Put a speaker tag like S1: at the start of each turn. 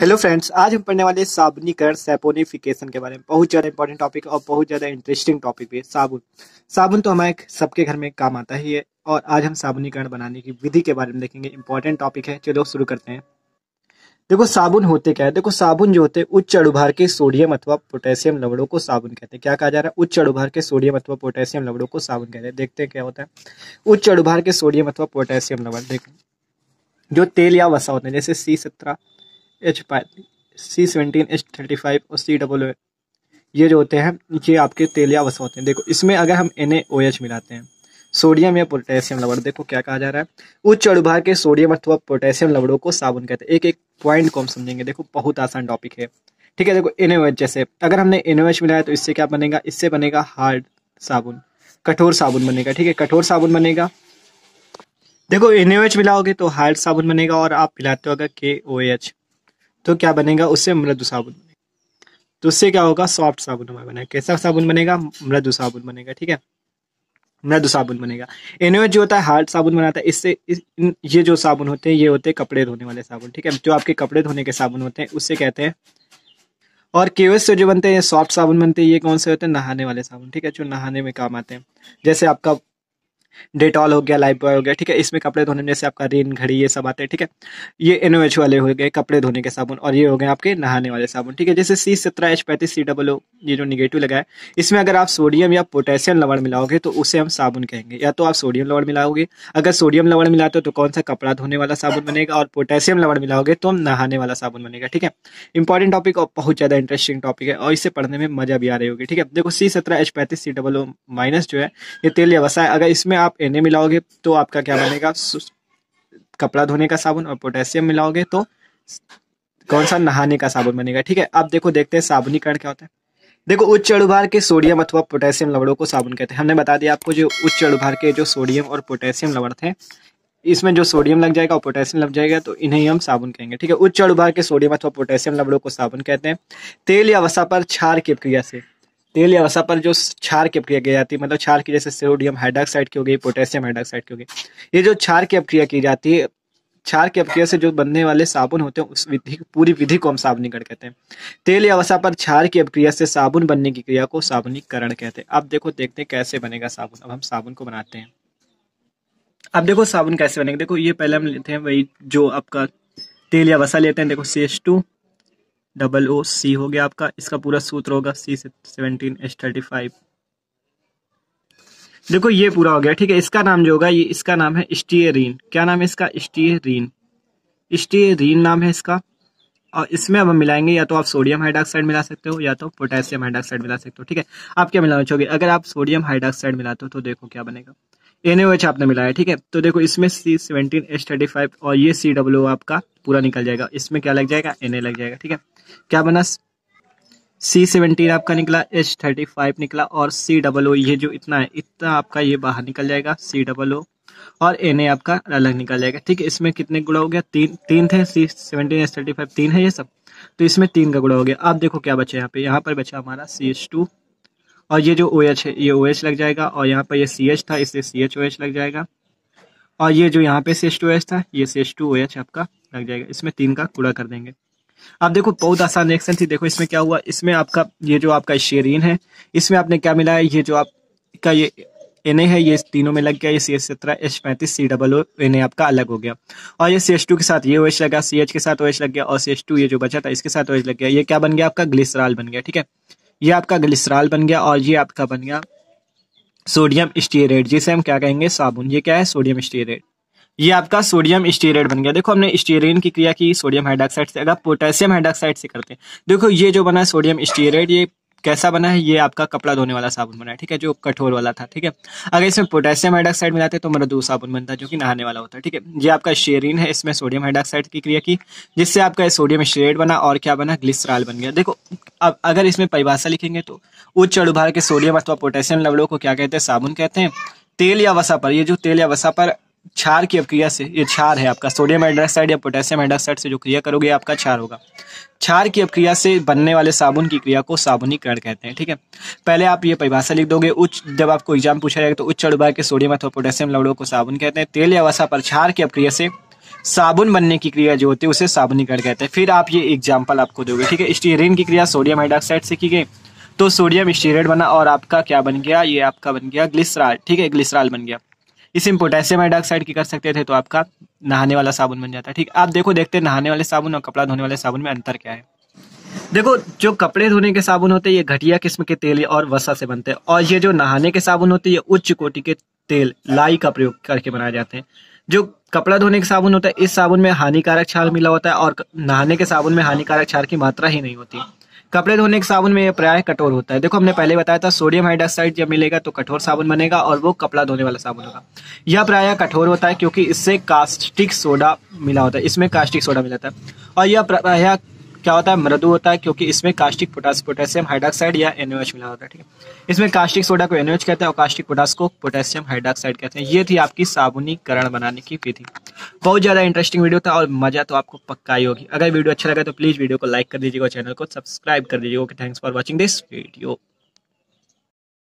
S1: hello friends आज हम पढ़ने वाले साबुनीकरण सेपोनिफिकेशन के बारे में बहुत ज़्यादा इंपॉर्टेंट टॉपिक और बहुत ज़्यादा इंटरेस्टिंग टॉपिक भी है साबुन साबुन तो हमारे सबके घर में काम आता ही है और आज हम साबुनीकरण बनाने की विधि के बारे में देखेंगे इंपॉर्टेंट टॉपिक है चलो शुरू करते हैं देखो साबुन होते क्या है देखो साबुन जो होते हैं उच्च अड़ुभार के सोडियम अथवा पोटेशियम लवड़ों को साबुन कहते हैं क्या कहा जा रहा है उच्च अड़ुभार के सोडियम अथवा पोटेशियम लवड़ों को साबुन कहते हैं देखते हैं क्या होता है उच्च अड़ुभार के सोडियम अथवा पोटेशियम लवड़ देखो जो तेल या वसा होते हैं जैसे सी सत्रह एच पैथी C seventeen H thirty five और सी डब्ल्यू ये जो होते हैं ये आपके तेलिया वसा होते हैं देखो इसमें अगर हम एन एच मिलाते हैं सोडियम या पोटेशियम लवड़ देखो क्या कहा जा रहा है उच्च अड़ुभा के सोडियम अथवा पोटेशियम लवड़ों को साबुन कहते हैं एक एक पॉइंट को हम समझेंगे देखो बहुत आसान टॉपिक है ठीक है देखो एन जैसे अगर हमने एन मिलाया तो इससे क्या बनेगा इससे बनेगा हार्ड साबुन कठोर साबुन बनेगा ठीक है कठोर साबुन बनेगा देखो एन मिलाओगे तो हार्ड साबुन बनेगा और आप मिलाते हो अगर के ओ एच तो क्या बनेगा उससे मृदु साबुन बनेगा तो उससे क्या होगा सॉफ्ट साबुन हमारा बनेगा कैसा साबुन बनेगा मृदु साबुन बनेगा ठीक है मृदु साबुन बनेगा एनवे जो होता है हार्ड साबुन बनाता है इससे इस, इन, ये जो साबुन होते हैं ये होते हैं कपड़े धोने वाले साबुन ठीक है जो आपके कपड़े धोने के साबुन होते हैं उससे कहते हैं और केवस से जो बनते हैं सॉफ्ट साबुन बनते हैं ये कौन से होते हैं नहाने वाले साबुन ठीक है जो नहाने में काम आते हैं जैसे आपका डेटॉल हो गया लाइफ बॉय हो गया ठीक है इसमें कपड़े धोने में जैसे आपका रिन घड़ी ये सब आते हैं ठीक है ये एनओएच वाले हो गए कपड़े धोने के साबुन और ये हो गए आपके नहाने वाले साबुन ठीक है जैसे सी सत्रह एच पैंतीस सी डबल ओ ये जो निगेटिव लगा है इसमें अगर आप सोडियम या पोटेशियम लवण मिलाओगे तो उसे हम साबुन कहेंगे या तो आप सोडियम लवड़ मिलाओगे अगर सोडियम लवण मिलाते हो तो कौन सा कपड़ा धोने वाला साबुन बनेगा और पोटेशियम लवण मिलाओगे तो हम नहाने वाला साबुन बनेगा ठीक है इंपॉर्टेंट टॉपिक और बहुत ज़्यादा इंटरेस्टिंग टॉपिक है और इसे पढ़ने में मजा भी आ रही होगी ठीक है देखो सी सत्रह एच पैंतीस सी डबल ओ माइनस जो है ये तेल व्यवसाय अगर इसमें आप एन मिलाओगे तो आपका क्या बनेगा कपड़ा धोने का साबुन और पोटेशियम मिलाओगे तो कौन सा नहाने का साबुन बनेगा ठीक है अब देखो देखते हैं साबुनीकरण क्या होता है देखो उच्च अड़ुभार के सोडियम अथवा पोटेशियम लवड़ों को साबुन कहते हैं हमने बता दिया आपको जो उच्च अड़ुभार के जो सोडियम और पोटेशियम लवड़ थे इसमें जो सोडियम लग जाएगा और पोटेशियम लग जाएगा तो इन्हें हम साबुन कहेंगे ठीक है उच्च अड़ुभार के सोडियम अथवा पोटेशियम लवड़ों को साबुन कहते हैं तेल या वसा पर छार की क्रिया से तेल या वसा पर जो क्षार की अपक्रिया की जाती है मतलब क्षार की जैसे सोडियम हाइड्रोक्साइड की हो गई पोटेशियम हाइड्रोक्साइड की हो गई ये जो क्षार की अपक्रिया की जाती है क्षार की अपक्रिया से जो बनने वाले साबुन होते हैं उस विधि पूरी विधि को हम साबुनीकरण कहते हैं तेल या वसा पर क्षार की अपक्रिया से साबुन बनने की क्रिया को साबुनीकरण कहते हैं अब देखो देखते हैं कैसे बनेगा साबुन अब हम साबुन को बनाते हैं अब देखो साबुन कैसे बनेगा देखो ये पहले हम लेते हैं वही जो आपका तेल या वसा लेते हैं देखो C S two double O C हो गया आपका इसका पूरा सूत्र होगा C seventeen H thirty five देखो ये पूरा हो गया ठीक है इसका नाम जो होगा ये इसका नाम है स्टीयरीन क्या नाम है इसका स्टीयरीन स्टीयरीन नाम है इसका और इसमें अब हम मिलाएंगे या तो आप सोडियम हाइड्रोक्साइड मिला सकते हो या तो पोटेशियम हाइड्रोक्साइड मिला सकते हो ठीक है आप क्या मिलाना चाहोगे अगर आप सोडियम हाइड्रोक्साइड मिलाते हो तो देखो क्या बनेगा एन आपने मिलाया ठीक है तो देखो इसमें C seventeen H thirty five और ये सी डब्ल्यू आपका पूरा निकल जाएगा इसमें क्या लग जाएगा एन लग जाएगा ठीक है क्या बना सी सेवनटीन आपका निकला एच थर्टी फाइव निकला और सी डबल ओ ये जो इतना है इतना आपका ये बाहर निकल जाएगा सी डबल ओ और एन ए आपका अलग निकल जाएगा ठीक है इसमें कितने गुड़ा हो गया तीन तीन थे C seventeen H thirty five तीन है ये सब तो इसमें तीन का गुड़ा हो गया आप देखो क्या बचे यहाँ पे यहाँ पर बचा हमारा सी एच टू और ये जो ओ OH है ये ओ OH लग जाएगा और यहाँ पर ये सी एच था इससे सी एच ओ एच लग जाएगा और ये जो यहाँ पे सी एच टू एच था ये C H two O H आपका लग जाएगा इसमें तीन का कूड़ा कर देंगे आप देखो बहुत आसान रिएक्शन थी देखो इसमें क्या हुआ इसमें आपका ये जो आपका शेरिन है इसमें आपने क्या मिलाया ये जो आपका ये एन है ये तीनों में लग गया ये सी एच सत्रह एच पैंतीस सी डबल ओ एन आपका अलग हो गया और ये सी एच टू के साथ ये ओ एच लगा सी एच के साथ ओ एच लग गया और सी एच टू ये जो बचा था इसके साथ ओ एच लग गया ये क्या बन गया आपका ग्लिसराल बन गया ठीक है ये आपका ग्लिसराल बन गया और ये आपका बन गया सोडियम स्टीरेट जिसे हम क्या कहेंगे साबुन ये क्या है सोडियम स्टीरेट ये आपका सोडियम स्टीरेट बन गया देखो हमने स्टीरेन की क्रिया की सोडियम हाइड्रोक्साइड से अगर पोटेशियम हाइड्रोक्साइड से करते हैं देखो ये जो बना है सोडियम स्टीरेट ये कैसा बना है ये आपका कपड़ा धोने वाला साबुन बना है ठीक है जो कठोर वाला था ठीक है अगर इसमें पोटेशियम हाइड्रॉक्साइड मिलाते तो मृदु साबुन बनता है जो कि नहाने वाला होता है ठीक है ये आपका शेरिन है इसमें सोडियम हाइड्रॉक्साइड की क्रिया की जिससे आपका सोडियम शेड बना और क्या बना ग्लिसराल बन गया देखो अब अगर इसमें परिभाषा लिखेंगे तो उच्च अड़ुभार के सोडियम अथवा पोटेशियम लवड़ों को क्या कहते हैं साबुन कहते हैं तेल या वसा पर ये जो तेल या वसा पर क्षार की अभिक्रिया से ये क्षार है आपका सोडियम हाइड्रोक्साइड या पोटेशियम हाइड्रोक्साइड से जो क्रिया करोगे आपका क्षार होगा क्षार की अपक्रिया से बनने वाले साबुन की क्रिया को साबुनीकरण कहते हैं ठीक है पहले आप ये परिभाषा लिख दोगे उच्च जब आपको एग्जाम पूछा जाएगा तो उच्च अड़ुबार के सोडियम अथवा पोटेशियम लवड़ों को साबुन कहते हैं तेल या वसा पर क्षार की अभिक्रिया से साबुन बनने की क्रिया जो होती है उसे साबुनीकरण कहते हैं फिर आप ये एग्जाम्पल आपको दोगे ठीक है स्टीरिन की क्रिया सोडियम हाइड्रोक्साइड से की गई तो सोडियम स्टीरेट बना और आपका क्या बन गया ये आपका बन गया ग्लिसराल ठीक है ग्लिसराल बन गया इसी में पोटेशियम हाइड्रोक्साइड की कर सकते थे तो आपका नहाने वाला साबुन बन जाता है ठीक आप देखो देखते नहाने वाले साबुन और कपड़ा धोने वाले साबुन में अंतर क्या है देखो जो कपड़े धोने के साबुन होते हैं ये घटिया किस्म के तेल और वसा से बनते हैं और ये जो नहाने के साबुन होते हैं ये उच्च कोटि के तेल लाई का प्रयोग करके बनाए जाते हैं जो कपड़ा धोने का साबुन होता है इस साबुन में हानिकारक छाल मिला होता है और नहाने के साबुन में हानिकारक छाल की मात्रा ही नहीं होती कपड़े धोने के साबुन में यह प्राय कठोर होता है देखो हमने पहले बताया था सोडियम हाइड्रोक्साइड जब मिलेगा तो कठोर साबुन बनेगा और वो कपड़ा धोने वाला साबुन होगा यह प्राय कठोर होता है क्योंकि इससे कास्टिक सोडा मिला होता है इसमें कास्टिक सोडा मिला है और यह प्राय क्या होता है मृदु होता है क्योंकि इसमें कास्टिक पोटास पोटेशियम हाइड्रोक्साइड या एनओएच मिला होता है ठीक है इसमें कास्टिक सोडा को एनओएच कहते हैं और कास्टिक पोटास को पोटेशियम हाइड्रोक्साइड कहते हैं ये थी आपकी साबुनीकरण बनाने की विधि बहुत ज़्यादा इंटरेस्टिंग वीडियो था और मजा तो आपको पक्का ही होगी अगर वीडियो अच्छा लगा तो प्लीज़ वीडियो को लाइक कर दीजिएगा चैनल को सब्सक्राइब कर दीजिएगा thanks for watching this video